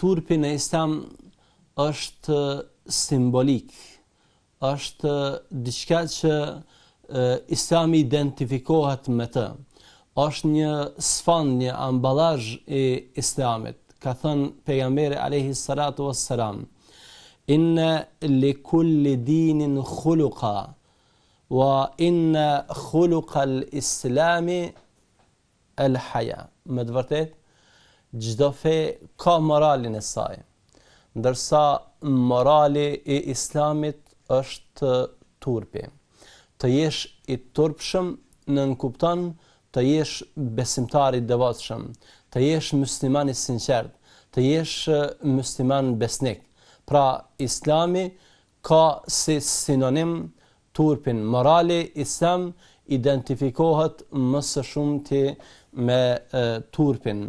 turpi në islam është simbolik, është diçka që islam identifikohet me të, është një sfan, një ambalaj e islamit, ka thënë pejambere aleyhi salatu vë salam, inë li kulli dinin khuluka, wa inë khuluka l-islami, el-haja. Me të vërtetë, gjdo fe ka moralin e saj. Ndërsa morali i islamit është turpi. Të jesh i turpshëm në nënkuptan, të jesh besimtari dëvatshëm, të jesh muslimani sinqert, të jesh musliman besnik. Pra, islami ka si sinonim turpin. Morali islam identifikohet mësë shumë të me e, turpin.